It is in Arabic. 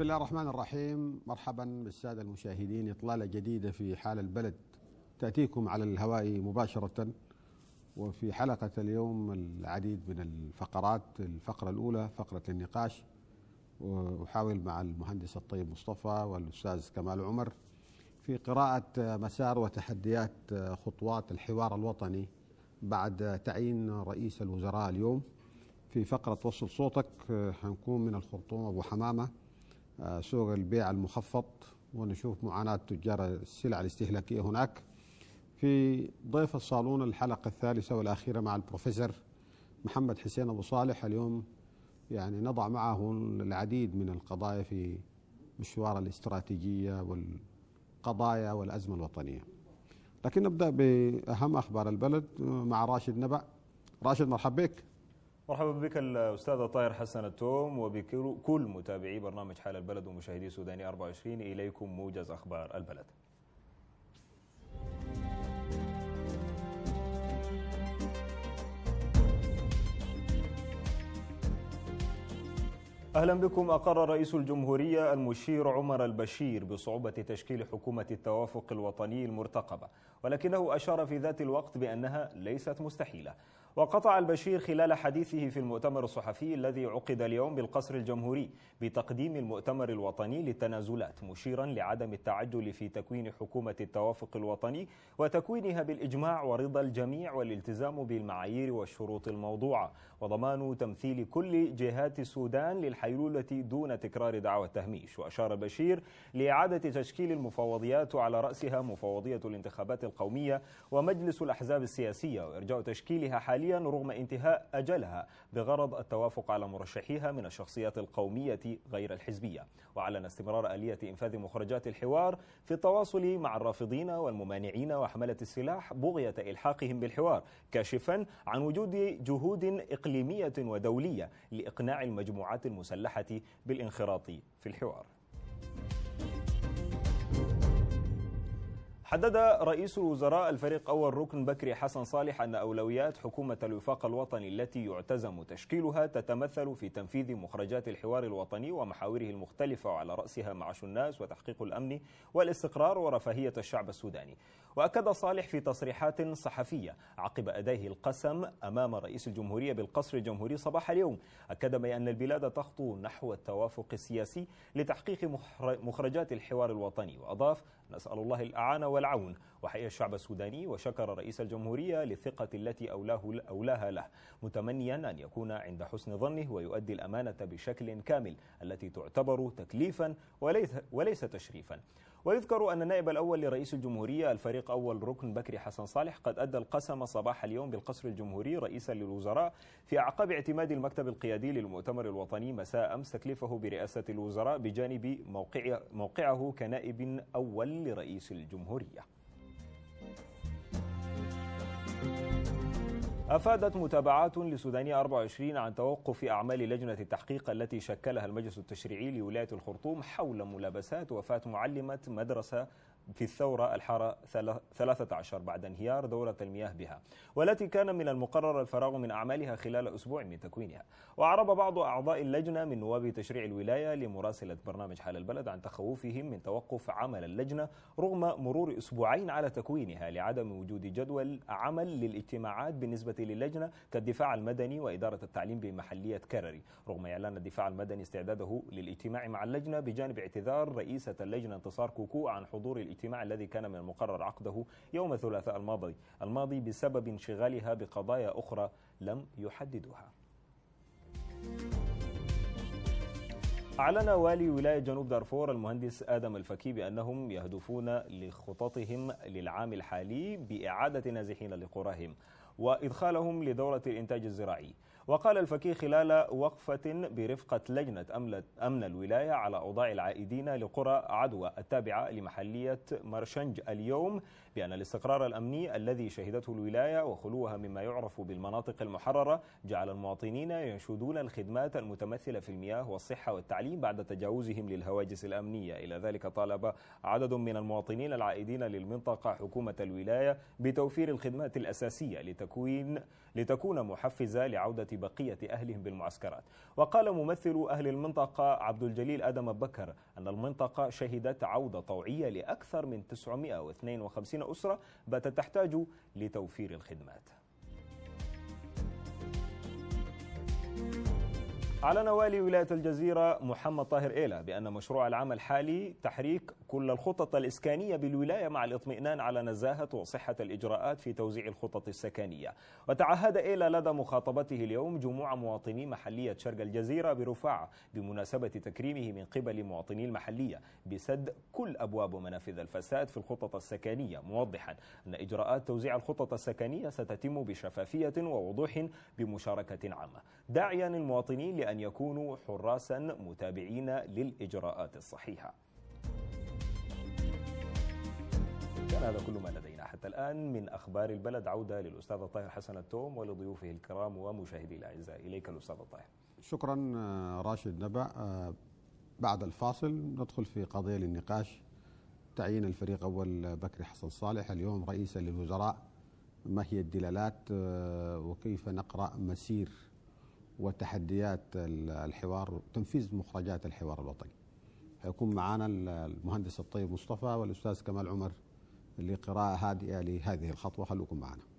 بسم الله الرحمن الرحيم مرحبا بالسادة المشاهدين إطلالة جديدة في حال البلد تأتيكم على الهواء مباشرة وفي حلقة اليوم العديد من الفقرات الفقرة الأولى فقرة النقاش وأحاول مع المهندس الطيب مصطفى والأستاذ كمال عمر في قراءة مسار وتحديات خطوات الحوار الوطني بعد تعيين رئيس الوزراء اليوم في فقرة وصل صوتك هنكون من الخرطوم أبو حمامة آه، سوق البيع المخفض ونشوف معاناة تجار السلع الاستهلاكية هناك في ضيف الصالون الحلقة الثالثة والأخيرة مع البروفيسور محمد حسين أبو صالح اليوم يعني نضع معه العديد من القضايا في مشوار الاستراتيجية والقضايا والأزمة الوطنية لكن نبدأ بأهم أخبار البلد آه، مع راشد نبع راشد مرحب بك مرحبا بك الأستاذ طاهر حسن التوم وبكل متابعي برنامج حال البلد ومشاهدي سوداني 24 إليكم موجز أخبار البلد أهلا بكم أقر رئيس الجمهورية المشير عمر البشير بصعوبة تشكيل حكومة التوافق الوطني المرتقبة ولكنه أشار في ذات الوقت بأنها ليست مستحيلة وقطع البشير خلال حديثه في المؤتمر الصحفي الذي عقد اليوم بالقصر الجمهوري بتقديم المؤتمر الوطني للتنازلات مشيرا لعدم التعجل في تكوين حكومة التوافق الوطني وتكوينها بالإجماع ورضا الجميع والالتزام بالمعايير والشروط الموضوعة وضمان تمثيل كل جهات السودان للحيلولة دون تكرار دعوى التهميش وأشار بشير لإعادة تشكيل المفوضيات على رأسها مفوضية الانتخابات القومية ومجلس الأحزاب السياسية وإرجاء تشكيلها حاليا دوليا رغم انتهاء أجلها بغرض التوافق على مرشحيها من الشخصيات القومية غير الحزبية وأعلن استمرار آلية إنفاذ مخرجات الحوار في التواصل مع الرافضين والممانعين وحملة السلاح بغية إلحاقهم بالحوار كاشفا عن وجود جهود إقليمية ودولية لإقناع المجموعات المسلحة بالانخراط في الحوار حدد رئيس الوزراء الفريق أول ركن بكري حسن صالح أن أولويات حكومة الوفاق الوطني التي يعتزم تشكيلها تتمثل في تنفيذ مخرجات الحوار الوطني ومحاوره المختلفة وعلى رأسها معاش الناس وتحقيق الأمن والاستقرار ورفاهية الشعب السوداني وأكد صالح في تصريحات صحفية عقب أدائه القسم أمام رئيس الجمهورية بالقصر الجمهوري صباح اليوم أكد بأن البلاد تخطو نحو التوافق السياسي لتحقيق مخرجات الحوار الوطني وأضاف نسأل الله الأعانة والعون وحيا الشعب السوداني وشكر رئيس الجمهورية للثقة التي أولاه أولاها له متمنيا أن يكون عند حسن ظنه ويؤدي الأمانة بشكل كامل التي تعتبر تكليفا وليس, وليس تشريفا ويذكر أن النائب الأول لرئيس الجمهورية الفريق أول ركن بكري حسن صالح قد أدى القسم صباح اليوم بالقصر الجمهوري رئيسا للوزراء في أعقاب اعتماد المكتب القيادي للمؤتمر الوطني مساء أمس تكليفه برئاسة الوزراء بجانب موقعه كنائب أول لرئيس الجمهورية أفادت متابعات لسودانية 24 عن توقف أعمال لجنة التحقيق التي شكلها المجلس التشريعي لولاية الخرطوم حول ملابسات وفاة معلمة مدرسة في الثورة الحارة 13 بعد انهيار دورة المياه بها والتي كان من المقرر الفراغ من أعمالها خلال أسبوع من تكوينها وأعرب بعض أعضاء اللجنة من نواب تشريع الولاية لمراسلة برنامج حال البلد عن تخوفهم من توقف عمل اللجنة رغم مرور أسبوعين على تكوينها لعدم وجود جدول عمل للاجتماعات بالنسبة للجنة كالدفاع المدني وإدارة التعليم بمحلية كرري رغم إعلان الدفاع المدني استعداده للاجتماع مع اللجنة بجانب اعتذار رئيسة اللجنة انتصار كوكو عن حضور الاجتماع الاجتماع الذي كان من المقرر عقده يوم الثلاثاء الماضي الماضي بسبب انشغالها بقضايا أخرى لم يحددوها أعلن والي ولاية جنوب دارفور المهندس آدم الفكي بأنهم يهدفون لخططهم للعام الحالي بإعادة نازحين لقراهم وإدخالهم لدورة الإنتاج الزراعي وقال الفكي خلال وقفة برفقة لجنة أمن الولاية على أوضاع العائدين لقرى عدوى التابعة لمحلية مرشنج اليوم بأن الاستقرار الأمني الذي شهدته الولاية وخلوها مما يعرف بالمناطق المحررة جعل المواطنين ينشدون الخدمات المتمثلة في المياه والصحة والتعليم بعد تجاوزهم للهواجس الأمنية إلى ذلك طالب عدد من المواطنين العائدين للمنطقة حكومة الولاية بتوفير الخدمات الأساسية لتكوين لتكون محفزة لعودة بقية أهلهم بالمعسكرات وقال ممثل أهل المنطقة عبد الجليل آدم بكر أن المنطقة شهدت عودة طوعية لأكثر من 952 أسرة باتت تحتاج لتوفير الخدمات أعلن والي ولاية الجزيرة محمد طاهر إيلا بأن مشروع العام الحالي تحريك كل الخطط الإسكانية بالولاية مع الاطمئنان على نزاهة وصحة الإجراءات في توزيع الخطط السكنية وتعهد إيلا لدى مخاطبته اليوم جموع مواطني محلية شرق الجزيرة برفاعة بمناسبة تكريمه من قبل مواطني المحلية بسد كل أبواب ومنافذ الفساد في الخطط السكنية موضحا أن إجراءات توزيع الخطط السكنية ستتم بشفافية ووضوح بمشاركة عامة داعيا المواطنين لأن يكونوا حراسا متابعين للإجراءات الصحيحة كان هذا كل ما لدينا حتى الآن من أخبار البلد عودة للأستاذ الطاهر حسن التوم ولضيوفه الكرام ومشاهدي الأعزاء إليك الأستاذ الطاهر شكرا آه، راشد نبع آه، بعد الفاصل ندخل في قضية للنقاش تعيين الفريق أول بكري حسن صالح اليوم رئيسا للوزراء ما هي الدلالات آه، وكيف نقرأ مسير وتحديات الحوار تنفيذ مخرجات الحوار الوطني هيكون معنا المهندس الطيب مصطفى والأستاذ كمال عمر لقراءة هادئة لهذه الخطوة خلوكم معنا